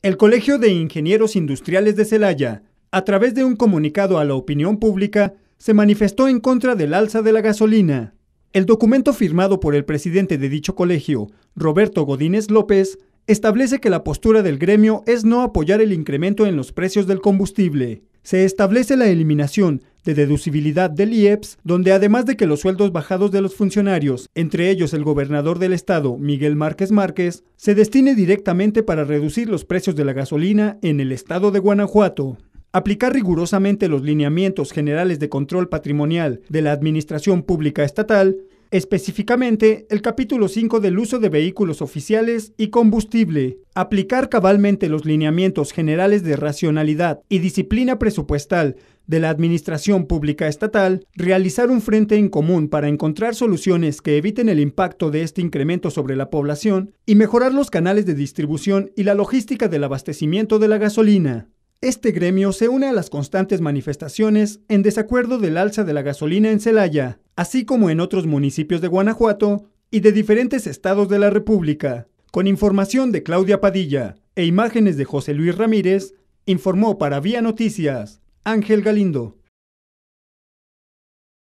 El Colegio de Ingenieros Industriales de Celaya, a través de un comunicado a la opinión pública, se manifestó en contra del alza de la gasolina. El documento firmado por el presidente de dicho colegio, Roberto Godínez López, establece que la postura del gremio es no apoyar el incremento en los precios del combustible. Se establece la eliminación de deducibilidad del IEPS, donde además de que los sueldos bajados de los funcionarios, entre ellos el gobernador del estado, Miguel Márquez Márquez, se destine directamente para reducir los precios de la gasolina en el estado de Guanajuato. Aplicar rigurosamente los lineamientos generales de control patrimonial de la Administración Pública Estatal, específicamente el capítulo 5 del uso de vehículos oficiales y combustible. Aplicar cabalmente los lineamientos generales de racionalidad y disciplina presupuestal de la Administración Pública Estatal realizar un frente en común para encontrar soluciones que eviten el impacto de este incremento sobre la población y mejorar los canales de distribución y la logística del abastecimiento de la gasolina. Este gremio se une a las constantes manifestaciones en desacuerdo del alza de la gasolina en Celaya, así como en otros municipios de Guanajuato y de diferentes estados de la República. Con información de Claudia Padilla e imágenes de José Luis Ramírez, informó para Vía Noticias Ángel Galindo.